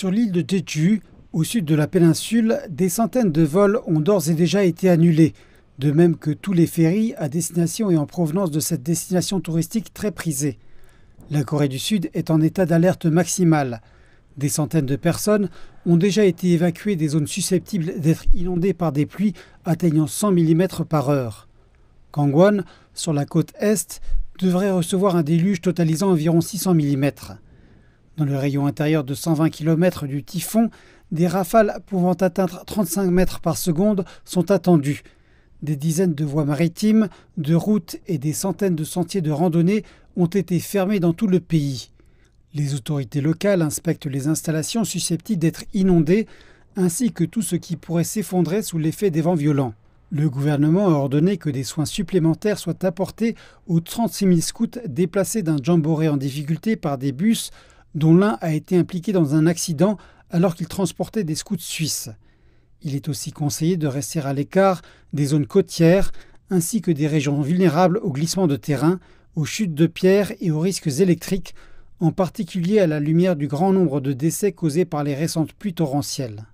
Sur l'île de Jeju, au sud de la péninsule, des centaines de vols ont d'ores et déjà été annulés, de même que tous les ferries à destination et en provenance de cette destination touristique très prisée. La Corée du Sud est en état d'alerte maximale. Des centaines de personnes ont déjà été évacuées des zones susceptibles d'être inondées par des pluies atteignant 100 mm par heure. Kangwon, sur la côte est, devrait recevoir un déluge totalisant environ 600 mm. Dans le rayon intérieur de 120 km du typhon, des rafales pouvant atteindre 35 mètres par seconde sont attendues. Des dizaines de voies maritimes, de routes et des centaines de sentiers de randonnée ont été fermés dans tout le pays. Les autorités locales inspectent les installations susceptibles d'être inondées, ainsi que tout ce qui pourrait s'effondrer sous l'effet des vents violents. Le gouvernement a ordonné que des soins supplémentaires soient apportés aux 36 000 scouts déplacés d'un jamboree en difficulté par des bus dont l'un a été impliqué dans un accident alors qu'il transportait des scouts suisses. Il est aussi conseillé de rester à l'écart des zones côtières ainsi que des régions vulnérables aux glissements de terrain, aux chutes de pierres et aux risques électriques, en particulier à la lumière du grand nombre de décès causés par les récentes pluies torrentielles.